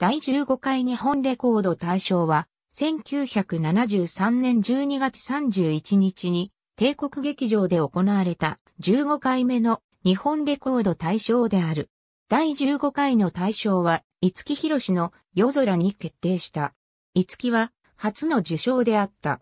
第15回日本レコード大賞は、1973年12月31日に、帝国劇場で行われた15回目の日本レコード大賞である。第15回の大賞は、五木博の夜空に決定した。五木は初の受賞であった。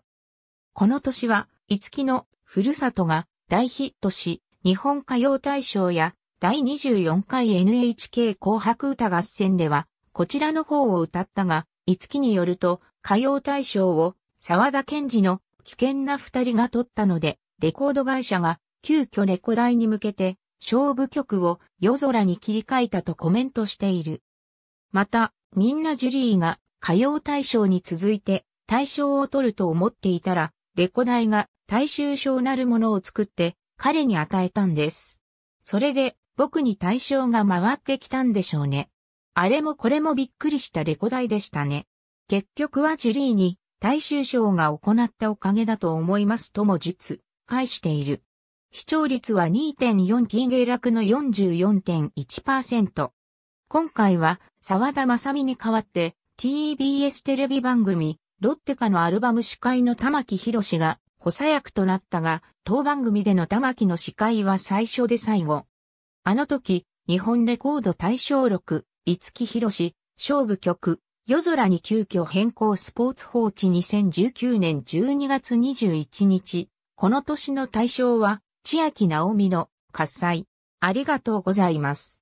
この年は、五木のふるさとが大ヒットし、日本歌謡大賞や第24回 NHK 紅白歌合戦ではこちらの方を歌ったが、五木によると、歌謡大賞を沢田賢治の危険な二人が取ったので、レコード会社が急遽レコ大に向けて勝負曲を夜空に切り替えたとコメントしている。また、みんなジュリーが歌謡大賞に続いて大賞を取ると思っていたら、レコ大が大衆賞なるものを作って彼に与えたんです。それで僕に大賞が回ってきたんでしょうね。あれもこれもびっくりしたレコ大でしたね。結局はジュリーに大衆賞が行ったおかげだと思いますとも述、返している。視聴率は 2.4T 下落の44.1%。今回は沢田正美に代わって TBS テレビ番組ロッテカのアルバム司会の玉木士が補佐役となったが、当番組での玉木の司会は最初で最後。あの時、日本レコード大賞録、五木博士、勝負曲、夜空に急遽変更スポーツ放置2019年12月21日、この年の大賞は、千秋直美の喝采。ありがとうございます。